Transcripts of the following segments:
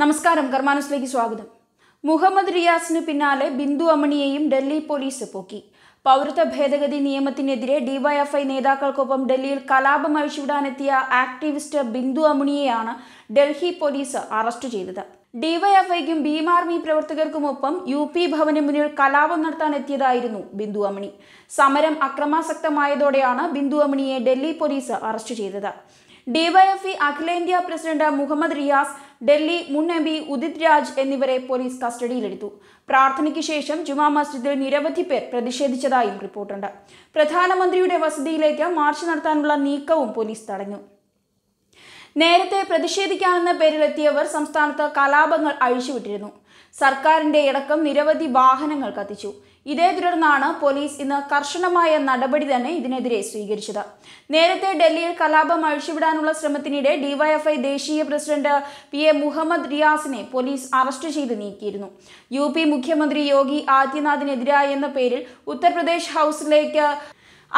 നമസ്കാരം കർമാനുസിലേക്ക് സ്വാഗതം മുഹമ്മദ് റിയാസിന് പിന്നാലെ ബിന്ദു അമണിയെയും ഡൽഹി പോലീസ് പോക്കി പൗരത്വ ഭേദഗതി നിയമത്തിനെതിരെ ഡിവൈഎഫ്ഐ നേതാക്കൾക്കൊപ്പം ഡൽഹിയിൽ കലാപം അഴിച്ചുവിടാനെത്തിയ ആക്ടിവിസ്റ്റ് ബിന്ദു അമണിയെയാണ് ഡൽഹി പോലീസ് അറസ്റ്റ് ചെയ്തത് ഡിവൈഎഫ്ഐക്കും ഭീം ആർമി പ്രവർത്തകർക്കുമൊപ്പം യു പി ഭവന് മുന്നിൽ കലാപം നടത്താൻ എത്തിയതായിരുന്നു ബിന്ദു അമണി സമരം അക്രമാസക്തമായതോടെയാണ് ബിന്ദു അമണിയെ ഡൽഹി പോലീസ് അറസ്റ്റ് ചെയ്തത് ഡിവൈഎഫ്ഇ അഖിലേന്ത്യാ പ്രസിഡന്റ് മുഹമ്മദ് റിയാസ് ഡൽഹി മുൻ എം പി ഉദിത് രാജ് എന്നിവരെ പോലീസ് കസ്റ്റഡിയിലെടുത്തു പ്രാർത്ഥനയ്ക്ക് ശേഷം ജുമാ മസ്ജിദിൽ നിരവധി പേർ പ്രതിഷേധിച്ചതായും റിപ്പോർട്ടുണ്ട് പ്രധാനമന്ത്രിയുടെ വസതിയിലേക്ക് മാർച്ച് നടത്താനുള്ള നീക്കവും പോലീസ് തടഞ്ഞു നേരത്തെ പ്രതിഷേധിക്കാനെന്ന പേരിലെത്തിയവർ സംസ്ഥാനത്ത് കലാപങ്ങൾ അഴിച്ചുവിട്ടിരുന്നു സർക്കാരിന്റെ ഇടക്കം നിരവധി വാഹനങ്ങൾ കത്തിച്ചു ഇതേ തുടർന്നാണ് പോലീസ് ഇന്ന് കർശനമായ നടപടി തന്നെ ഇതിനെതിരെ സ്വീകരിച്ചത് നേരത്തെ ഡൽഹിയിൽ കലാപം അഴിച്ചുവിടാനുള്ള ശ്രമത്തിനിടെ ഡിവൈഎഫ്ഐ ദേശീയ പ്രസിഡന്റ് പി എ മുഹമ്മദ് റിയാസിനെ പോലീസ് അറസ്റ്റ് ചെയ്ത് നീക്കിയിരുന്നു യു പി മുഖ്യമന്ത്രി യോഗി ആദിത്യനാഥിനെതിരായ എന്ന പേരിൽ ഉത്തർപ്രദേശ് ഹൗസിലേക്ക്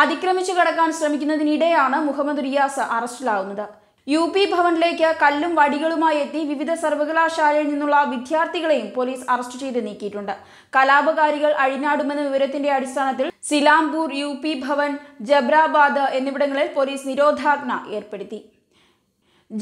അതിക്രമിച്ചു കടക്കാൻ ശ്രമിക്കുന്നതിനിടെയാണ് മുഹമ്മദ് റിയാസ് അറസ്റ്റിലാവുന്നത് യു പി ഭവനിലേക്ക് കല്ലും വടികളുമായി എത്തി വിവിധ സർവകലാശാലയിൽ നിന്നുള്ള വിദ്യാർത്ഥികളെയും പോലീസ് അറസ്റ്റ് ചെയ്ത് നീക്കിയിട്ടുണ്ട് കലാപകാരികൾ അഴിഞ്ഞാടുമെന്ന വിവരത്തിന്റെ അടിസ്ഥാനത്തിൽ സിലാംപൂർ യു ഭവൻ ജബ്രാബാദ് എന്നിവിടങ്ങളിൽ പോലീസ് നിരോധാജ്ഞ ഏർപ്പെടുത്തി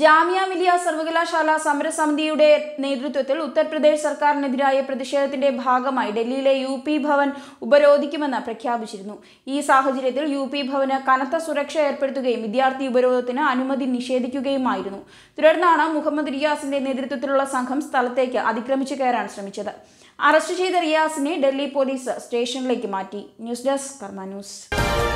ജാമിയ മിലിയ സർവകലാശാല സമരസമിതിയുടെ നേതൃത്വത്തിൽ ഉത്തർപ്രദേശ് സർക്കാരിനെതിരായ പ്രതിഷേധത്തിന്റെ ഭാഗമായി ഡൽഹിയിലെ യു പി ഭവൻ ഉപരോധിക്കുമെന്ന് പ്രഖ്യാപിച്ചിരുന്നു ഈ സാഹചര്യത്തിൽ യു പി ഭവന് കനത്ത സുരക്ഷ ഏർപ്പെടുത്തുകയും വിദ്യാർത്ഥി ഉപരോധത്തിന് അനുമതി നിഷേധിക്കുകയുമായിരുന്നു തുടർന്നാണ് മുഹമ്മദ് റിയാസിന്റെ നേതൃത്വത്തിലുള്ള സംഘം സ്ഥലത്തേക്ക് അതിക്രമിച്ചു കയറാൻ ശ്രമിച്ചത് അറസ്റ്റ് ചെയ്ത റിയാസിനെ ഡൽഹി പോലീസ് സ്റ്റേഷനിലേക്ക് മാറ്റി ന്യൂസ് ഡെസ്ക് കർമ്മ ന്യൂസ്